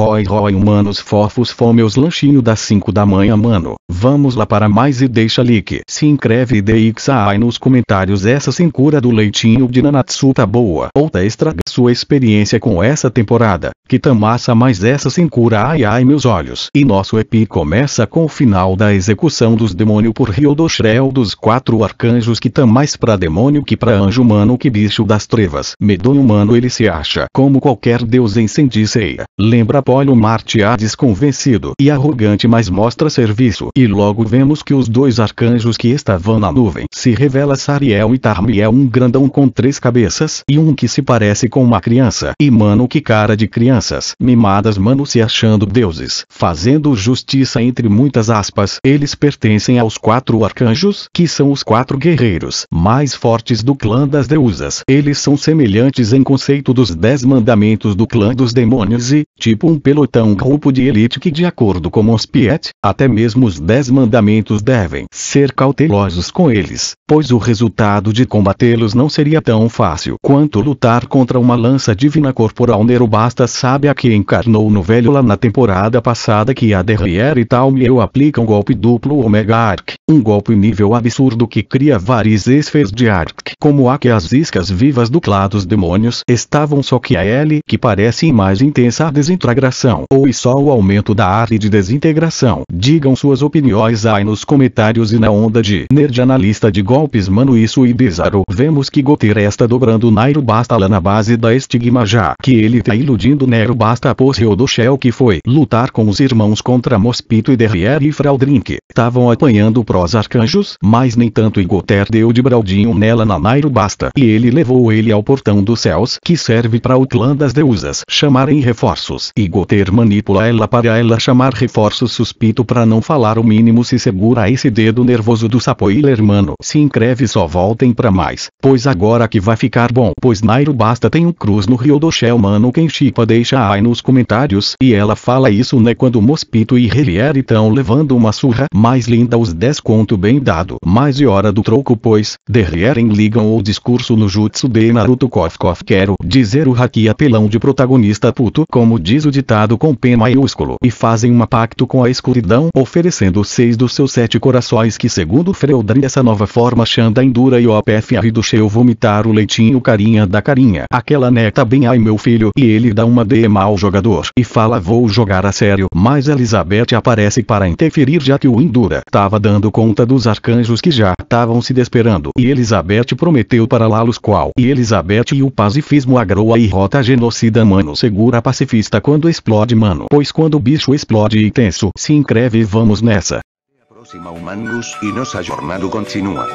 Roy Roy humanos fofos fomeus lanchinho das 5 da manhã mano. Vamos lá para mais e deixa like. Se inscreve e dê aí nos comentários essa sem do leitinho de Nanatsu tá boa. Ou tá estraga sua experiência com essa temporada. Que tá massa essa sem ai ai meus olhos. E nosso epi começa com o final da execução dos demônios por Rio do Shrel dos quatro arcanjos que tá mais pra demônio que pra anjo humano que bicho das trevas. Medonho humano ele se acha como qualquer deus em Sendisei. Lembra Apolo Marte Hades convencido e arrogante mas mostra serviço e logo vemos que os dois arcanjos que estavam na nuvem se revela Sariel e Tarmiel um grandão com três cabeças e um que se parece com uma criança e mano que cara de crianças mimadas mano se achando deuses fazendo justiça entre muitas aspas eles pertencem aos quatro arcanjos que são os quatro guerreiros mais fortes do clã das deusas eles são semelhantes em conceito dos dez mandamentos do clã dos demônios e tipo um um pelotão grupo de elite que de acordo com os Piet, até mesmo os Dez Mandamentos devem ser cautelosos com eles, pois o resultado de combatê-los não seria tão fácil quanto lutar contra uma lança divina corporal Nerubasta sábia que encarnou no velho lá na temporada passada que a Derriere e Talmiel aplicam um golpe duplo Omega Arc, um golpe nível absurdo que cria várias esferas de Arc, como a que as iscas vivas do Clá dos Demônios estavam só que a L que parece mais intensa a desintegração desintegração ou e só o aumento da área de desintegração. Digam suas opiniões aí nos comentários e na onda de nerd analista de golpes mano isso e bizarro. Vemos que Goteira está dobrando Nairo Basta lá na base da estigma já que ele tá iludindo Nero Basta após o do Shell que foi lutar com os irmãos contra Mosquito e Derriere e Fraudrink. Estavam apanhando pros arcanjos, mas nem tanto e Goter deu de Braldinho nela na Nairo Basta e ele levou ele ao portão dos céus que serve para o clã das deusas chamarem reforços. E Goter manipula ela para ela chamar reforço suspito para não falar o mínimo se segura esse dedo nervoso do Sapoiler mano. Se increve só voltem pra mais, pois agora que vai ficar bom. Pois Nairo basta tem um cruz no Rio do Shell mano quem chipa deixa ai nos comentários. E ela fala isso né quando Mosquito e Relier estão levando uma surra. Mais linda os 10 conto bem dado. Mais e hora do troco pois, Derrieren ligam o discurso no jutsu de Naruto Kof Kof quero dizer o haki apelão de protagonista puto como diz o de com P maiúsculo e fazem um pacto com a escuridão oferecendo seis dos seus sete corações que segundo Freudrin essa nova forma Xanda Indura e OPFR do Sheu vomitar o leitinho carinha da carinha. Aquela neta bem ai meu filho e ele dá uma de mal jogador e fala vou jogar a sério mas Elizabeth aparece para interferir já que o Indura tava dando conta dos arcanjos que já estavam se desesperando e Elizabeth prometeu para Lalos qual e Elizabeth e o pacifismo agroa e rota genocida mano segura pacifista quando explode mano. Pois quando o bicho explode e tenso, se inscreve e vamos nessa. Próxima o Mangus e nossa jornada continua.